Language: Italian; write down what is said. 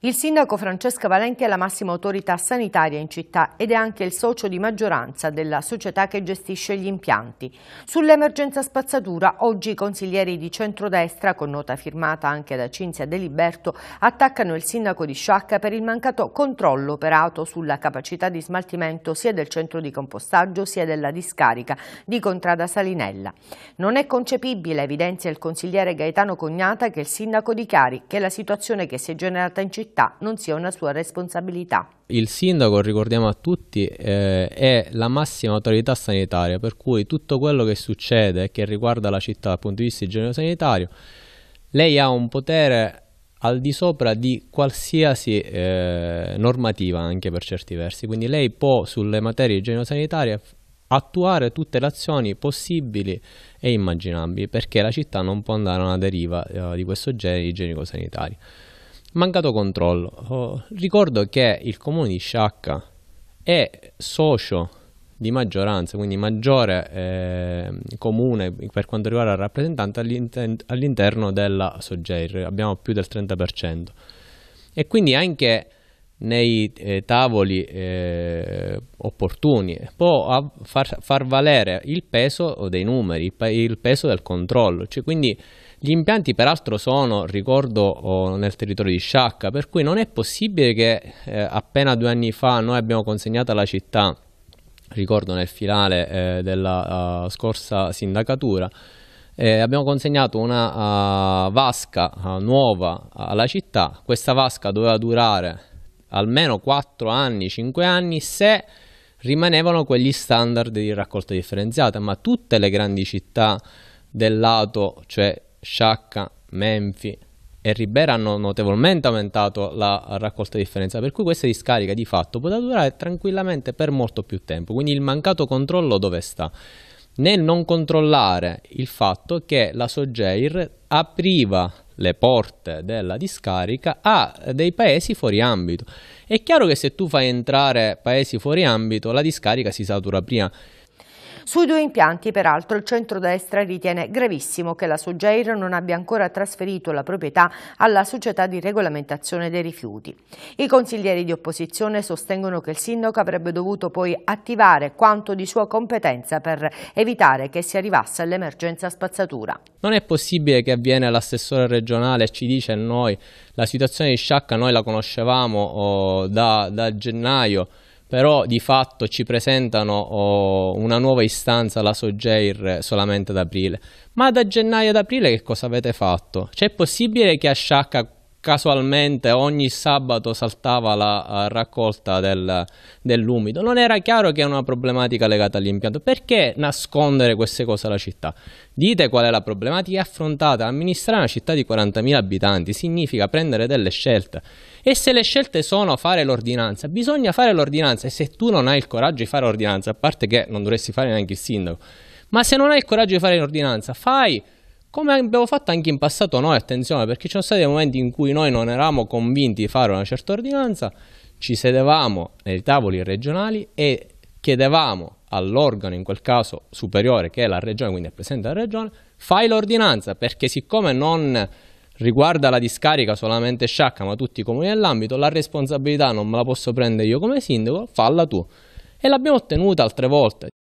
Il sindaco Francesca Valenti è la massima autorità sanitaria in città ed è anche il socio di maggioranza della società che gestisce gli impianti. Sull'emergenza spazzatura oggi i consiglieri di centrodestra, con nota firmata anche da Cinzia Deliberto, attaccano il sindaco di Sciacca per il mancato controllo operato sulla capacità di smaltimento sia del centro di compostaggio sia della discarica di Contrada Salinella. Non è concepibile, evidenzia il consigliere Gaetano Cognata, che il sindaco dichiari che la situazione che si è generata in città città non sia una sua responsabilità. Il sindaco, ricordiamo a tutti, eh, è la massima autorità sanitaria, per cui tutto quello che succede che riguarda la città dal punto di vista igienico-sanitario, lei ha un potere al di sopra di qualsiasi eh, normativa anche per certi versi, quindi lei può sulle materie igienico-sanitarie attuare tutte le azioni possibili e immaginabili perché la città non può andare a una deriva eh, di questo genere igienico-sanitario mancato controllo. Oh, ricordo che il comune di Sciacca è socio di maggioranza, quindi maggiore eh, comune per quanto riguarda il rappresentante all'interno della Sogeir, abbiamo più del 30%. E quindi anche nei eh, tavoli eh, opportuni, può far, far, valere il peso dei numeri, il peso del controllo. Cioè, quindi gli impianti peraltro sono, ricordo, nel territorio di Sciacca, per cui non è possibile che eh, appena due anni fa noi abbiamo consegnato alla città, ricordo nel finale eh, della uh, scorsa sindacatura, eh, abbiamo consegnato una uh, vasca uh, nuova alla città, questa vasca doveva durare almeno 4 anni, 5 anni, se rimanevano quegli standard di raccolta differenziata, ma tutte le grandi città del lato, cioè Sciacca, Menfi e Ribera hanno notevolmente aumentato la raccolta differenziata, per cui questa discarica di fatto poteva durare tranquillamente per molto più tempo, quindi il mancato controllo dove sta? Nel non controllare il fatto che la Sogeir apriva le porte della discarica a dei paesi fuori ambito. È chiaro che se tu fai entrare paesi fuori ambito, la discarica si satura prima. Sui due impianti, peraltro, il centrodestra ritiene gravissimo che la Suggeir non abbia ancora trasferito la proprietà alla società di regolamentazione dei rifiuti. I consiglieri di opposizione sostengono che il sindaco avrebbe dovuto poi attivare quanto di sua competenza per evitare che si arrivasse all'emergenza spazzatura. Non è possibile che avviene l'assessore regionale ci dice noi la situazione di Sciacca noi la conoscevamo oh, da, da gennaio però di fatto ci presentano oh, una nuova istanza la Sogeir solamente ad aprile. Ma da gennaio ad aprile che cosa avete fatto? c'è cioè, possibile che a Sciacca casualmente ogni sabato saltava la eh, raccolta del, dell'umido. Non era chiaro che è una problematica legata all'impianto. Perché nascondere queste cose alla città? Dite qual è la problematica affrontata. Amministrare una città di 40.000 abitanti significa prendere delle scelte. E se le scelte sono fare l'ordinanza, bisogna fare l'ordinanza. E se tu non hai il coraggio di fare l'ordinanza, a parte che non dovresti fare neanche il sindaco, ma se non hai il coraggio di fare l'ordinanza, fai come abbiamo fatto anche in passato noi, attenzione, perché ci sono stati dei momenti in cui noi non eravamo convinti di fare una certa ordinanza, ci sedevamo nei tavoli regionali e chiedevamo all'organo, in quel caso superiore che è la regione, quindi al presidente della regione, fai l'ordinanza perché siccome non riguarda la discarica solamente Sciacca ma tutti i comuni nell'ambito, la responsabilità non me la posso prendere io come sindaco, falla tu. E l'abbiamo ottenuta altre volte.